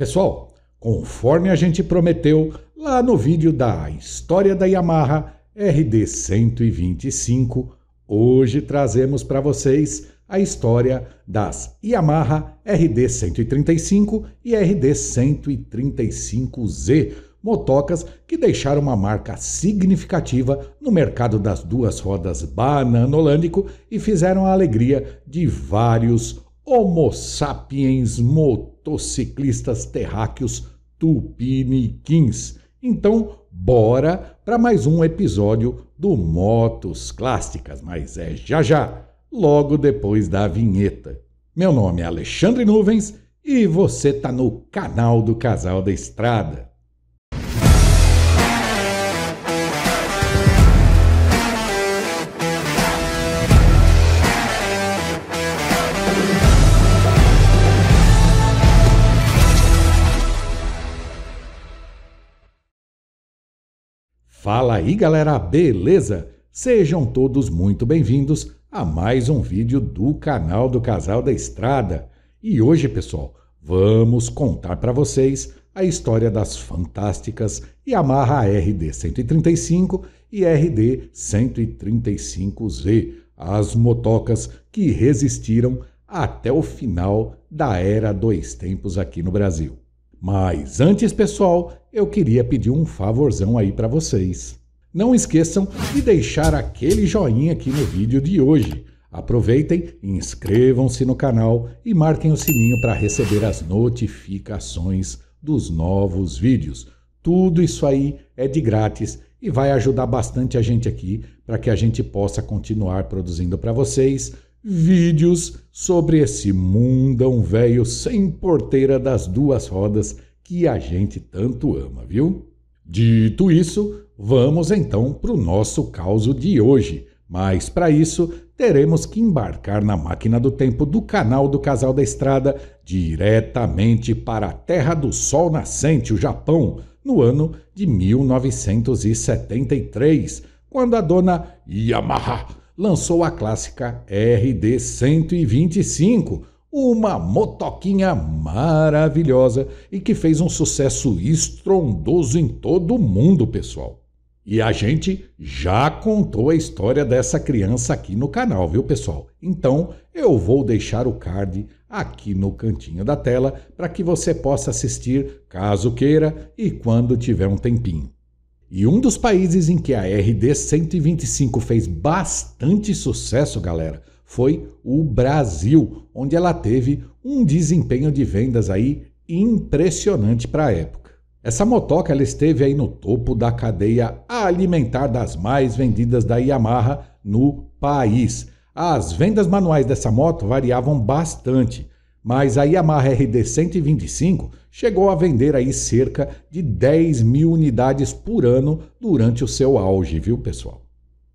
Pessoal, conforme a gente prometeu lá no vídeo da história da Yamaha RD 125, hoje trazemos para vocês a história das Yamaha RD 135 e RD 135Z, motocas que deixaram uma marca significativa no mercado das duas rodas bananolândico e fizeram a alegria de vários Homo sapiens motores motociclistas terráqueos tupiniquins. Então, bora para mais um episódio do Motos Clássicas, mas é já já, logo depois da vinheta. Meu nome é Alexandre Nuvens e você está no canal do Casal da Estrada. Fala aí galera, beleza? Sejam todos muito bem-vindos a mais um vídeo do canal do Casal da Estrada. E hoje, pessoal, vamos contar para vocês a história das fantásticas Yamaha RD 135 e RD 135Z, as motocas que resistiram até o final da era dois tempos aqui no Brasil. Mas antes, pessoal, eu queria pedir um favorzão aí para vocês. Não esqueçam de deixar aquele joinha aqui no vídeo de hoje. Aproveitem, inscrevam-se no canal e marquem o sininho para receber as notificações dos novos vídeos. Tudo isso aí é de grátis e vai ajudar bastante a gente aqui para que a gente possa continuar produzindo para vocês vídeos sobre esse mundão velho sem porteira das duas rodas que a gente tanto ama, viu? Dito isso, vamos então para o nosso caso de hoje, mas para isso teremos que embarcar na máquina do tempo do canal do Casal da Estrada diretamente para a Terra do Sol Nascente, o Japão, no ano de 1973, quando a dona Yamaha lançou a clássica RD 125, uma motoquinha maravilhosa e que fez um sucesso estrondoso em todo o mundo, pessoal. E a gente já contou a história dessa criança aqui no canal, viu, pessoal? Então, eu vou deixar o card aqui no cantinho da tela para que você possa assistir caso queira e quando tiver um tempinho. E um dos países em que a RD 125 fez bastante sucesso, galera, foi o Brasil, onde ela teve um desempenho de vendas aí impressionante para a época. Essa motoca ela esteve aí no topo da cadeia alimentar das mais vendidas da Yamaha no país. As vendas manuais dessa moto variavam bastante, mas a Yamaha RD 125 chegou a vender aí cerca de 10 mil unidades por ano durante o seu auge, viu pessoal?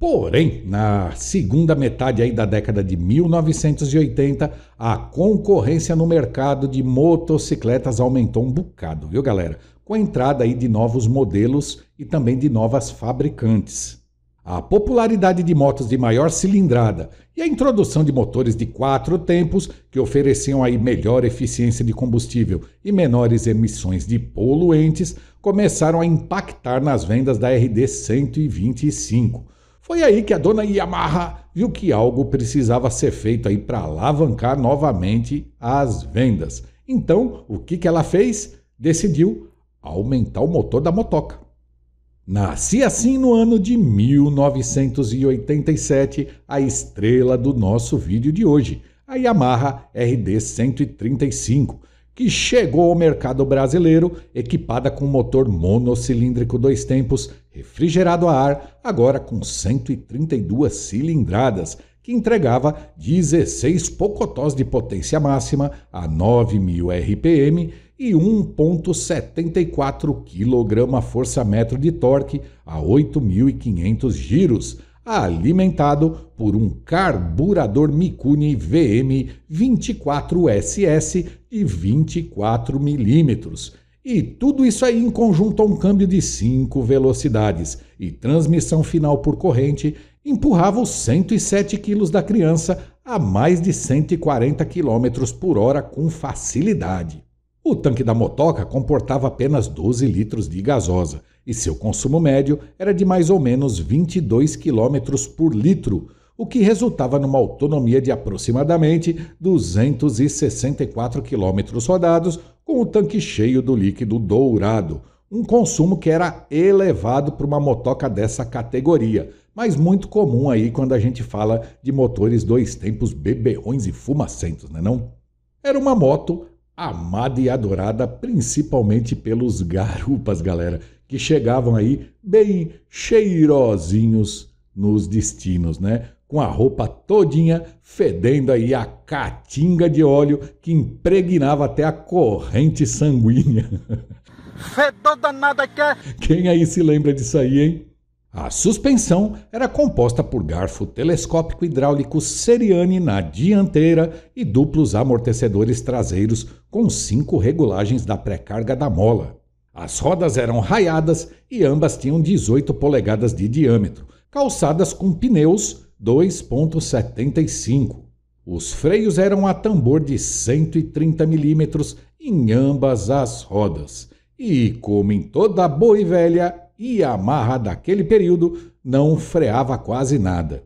Porém, na segunda metade aí da década de 1980, a concorrência no mercado de motocicletas aumentou um bocado, viu, galera? Com a entrada aí de novos modelos e também de novas fabricantes. A popularidade de motos de maior cilindrada e a introdução de motores de quatro tempos que ofereciam aí melhor eficiência de combustível e menores emissões de poluentes começaram a impactar nas vendas da RD 125 foi aí que a dona Yamaha viu que algo precisava ser feito aí para alavancar novamente as vendas. Então, o que, que ela fez? Decidiu aumentar o motor da motoca. Nascia assim no ano de 1987 a estrela do nosso vídeo de hoje, a Yamaha RD 135, que chegou ao mercado brasileiro equipada com motor monocilíndrico dois tempos, refrigerado a ar, agora com 132 cilindradas, que entregava 16 pocotós de potência máxima a 9.000 RPM e 1.74 kgfm de torque a 8.500 giros, alimentado por um carburador Mikuni VM 24SS de 24 milímetros. E tudo isso aí em conjunto a um câmbio de 5 velocidades e transmissão final por corrente empurrava os 107 quilos da criança a mais de 140 km por hora com facilidade. O tanque da motoca comportava apenas 12 litros de gasosa e seu consumo médio era de mais ou menos 22 km por litro, o que resultava numa autonomia de aproximadamente 264 km rodados com o tanque cheio do líquido dourado, um consumo que era elevado para uma motoca dessa categoria, mas muito comum aí quando a gente fala de motores dois tempos beberrões e fumacentos, né não? Era uma moto amada e adorada principalmente pelos garupas, galera, que chegavam aí bem cheirosinhos nos destinos, né? Com a roupa todinha fedendo aí a caatinga de óleo que impregnava até a corrente sanguínea. Fedor nada é quer. É. Quem aí se lembra disso aí, hein? A suspensão era composta por garfo telescópico hidráulico Seriani na dianteira e duplos amortecedores traseiros com cinco regulagens da pré-carga da mola. As rodas eram raiadas e ambas tinham 18 polegadas de diâmetro, calçadas com pneus 2.75. Os freios eram a tambor de 130 milímetros em ambas as rodas. E, como em toda boa e velha e a marra daquele período não freava quase nada.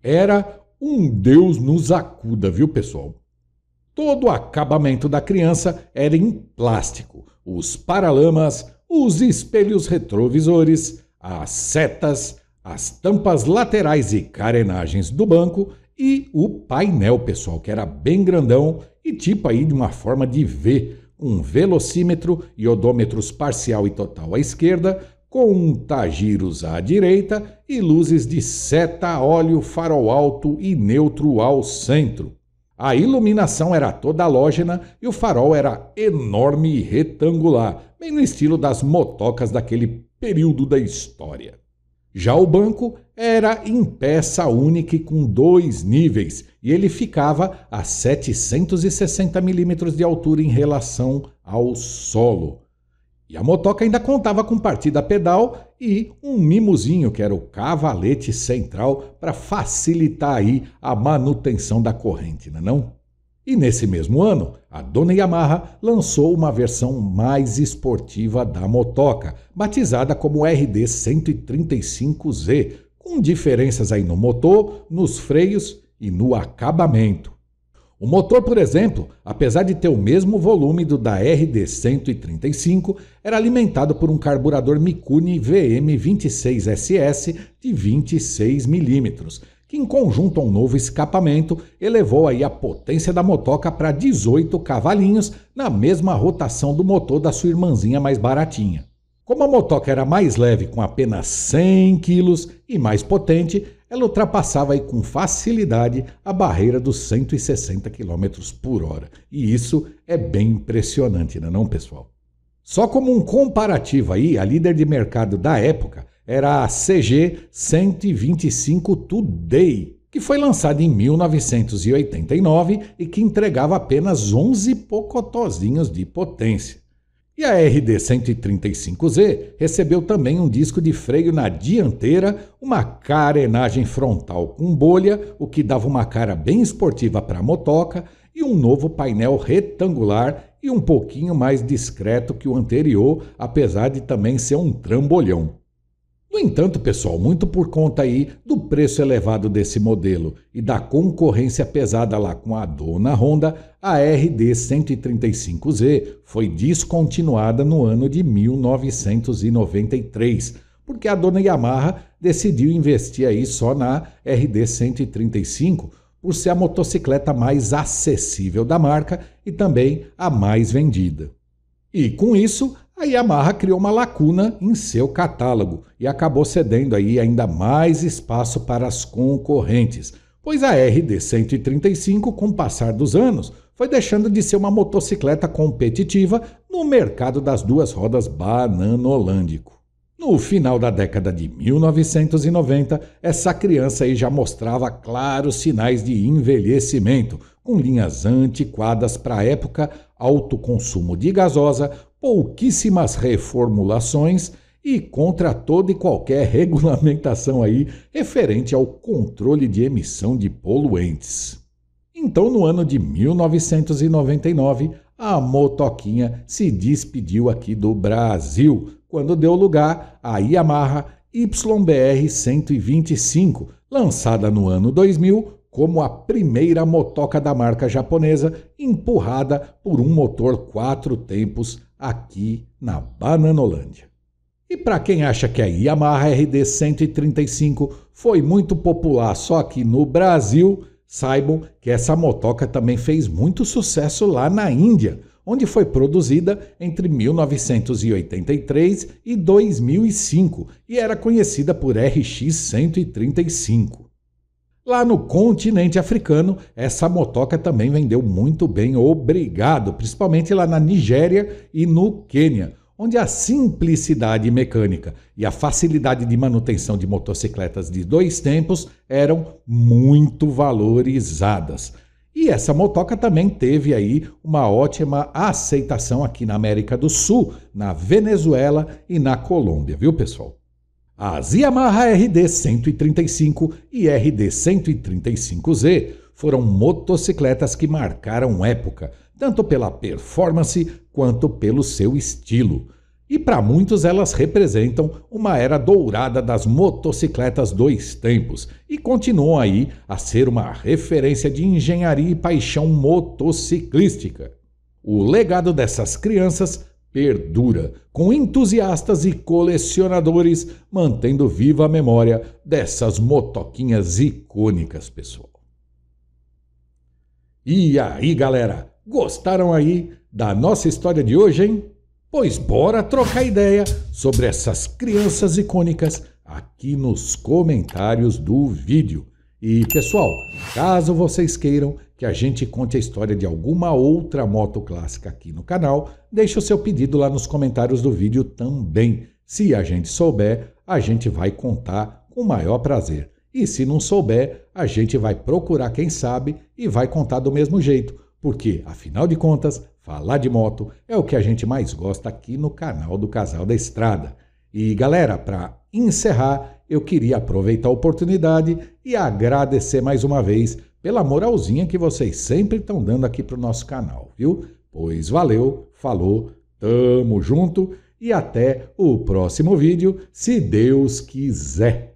Era um Deus nos acuda, viu, pessoal? Todo o acabamento da criança era em plástico: os paralamas, os espelhos retrovisores, as setas, as tampas laterais e carenagens do banco e o painel, pessoal, que era bem grandão e tipo aí de uma forma de V, um velocímetro e odômetros parcial e total à esquerda, com um tagiros à direita e luzes de seta óleo, farol alto e neutro ao centro. A iluminação era toda halógena e o farol era enorme e retangular, bem no estilo das motocas daquele período da história. Já o banco era em peça única e com dois níveis, e ele ficava a 760 milímetros de altura em relação ao solo. E a motoca ainda contava com partida pedal e um mimozinho, que era o cavalete central, para facilitar aí a manutenção da corrente, não é não? E nesse mesmo ano, a dona Yamaha lançou uma versão mais esportiva da motoca, batizada como RD 135Z, com diferenças aí no motor, nos freios e no acabamento. O motor, por exemplo, apesar de ter o mesmo volume do da RD135, era alimentado por um carburador Mikuni VM26SS de 26 mm, que em conjunto a um novo escapamento elevou aí a potência da motoca para 18 cavalinhos na mesma rotação do motor da sua irmãzinha mais baratinha. Como a motoca era mais leve, com apenas 100 quilos e mais potente, ela ultrapassava aí com facilidade a barreira dos 160 km por hora. E isso é bem impressionante, não é não, pessoal? Só como um comparativo aí, a líder de mercado da época era a CG 125 Today, que foi lançada em 1989 e que entregava apenas 11 pocotozinhos de potência. E a RD-135Z recebeu também um disco de freio na dianteira, uma carenagem frontal com bolha, o que dava uma cara bem esportiva para a motoca, e um novo painel retangular e um pouquinho mais discreto que o anterior, apesar de também ser um trambolhão. No entanto, pessoal, muito por conta aí do preço elevado desse modelo e da concorrência pesada lá com a dona Honda, a RD 135Z foi descontinuada no ano de 1993, porque a dona Yamaha decidiu investir aí só na RD 135 por ser a motocicleta mais acessível da marca e também a mais vendida. E com isso, a Yamaha criou uma lacuna em seu catálogo e acabou cedendo aí ainda mais espaço para as concorrentes, pois a RD135, com o passar dos anos, foi deixando de ser uma motocicleta competitiva no mercado das duas rodas bananolândico. No final da década de 1990, essa criança aí já mostrava claros sinais de envelhecimento, com linhas antiquadas para a época, alto consumo de gasosa, pouquíssimas reformulações e contra toda e qualquer regulamentação aí referente ao controle de emissão de poluentes. Então, no ano de 1999, a motoquinha se despediu aqui do Brasil, quando deu lugar à Yamaha YBR 125, lançada no ano 2000 como a primeira motoca da marca japonesa empurrada por um motor quatro tempos aqui na Bananolândia. E para quem acha que a é Yamaha RD 135 foi muito popular só aqui no Brasil, saibam que essa motoca também fez muito sucesso lá na Índia, onde foi produzida entre 1983 e 2005 e era conhecida por RX 135. Lá no continente africano, essa motoca também vendeu muito bem, obrigado, principalmente lá na Nigéria e no Quênia, onde a simplicidade mecânica e a facilidade de manutenção de motocicletas de dois tempos eram muito valorizadas. E essa motoca também teve aí uma ótima aceitação aqui na América do Sul, na Venezuela e na Colômbia, viu, pessoal? As Yamaha RD 135 e RD 135Z foram motocicletas que marcaram época, tanto pela performance quanto pelo seu estilo. E para muitos elas representam uma era dourada das motocicletas dois tempos e continuam aí a ser uma referência de engenharia e paixão motociclística. O legado dessas crianças perdura, com entusiastas e colecionadores, mantendo viva a memória dessas motoquinhas icônicas, pessoal. E aí, galera, gostaram aí da nossa história de hoje, hein? Pois bora trocar ideia sobre essas crianças icônicas aqui nos comentários do vídeo. E pessoal, caso vocês queiram que a gente conte a história de alguma outra moto clássica aqui no canal, deixe o seu pedido lá nos comentários do vídeo também. Se a gente souber, a gente vai contar com o maior prazer. E se não souber, a gente vai procurar quem sabe e vai contar do mesmo jeito, porque afinal de contas, falar de moto é o que a gente mais gosta aqui no canal do Casal da Estrada. E galera, para encerrar, eu queria aproveitar a oportunidade e agradecer mais uma vez pela moralzinha que vocês sempre estão dando aqui para o nosso canal, viu? Pois valeu, falou, tamo junto e até o próximo vídeo, se Deus quiser.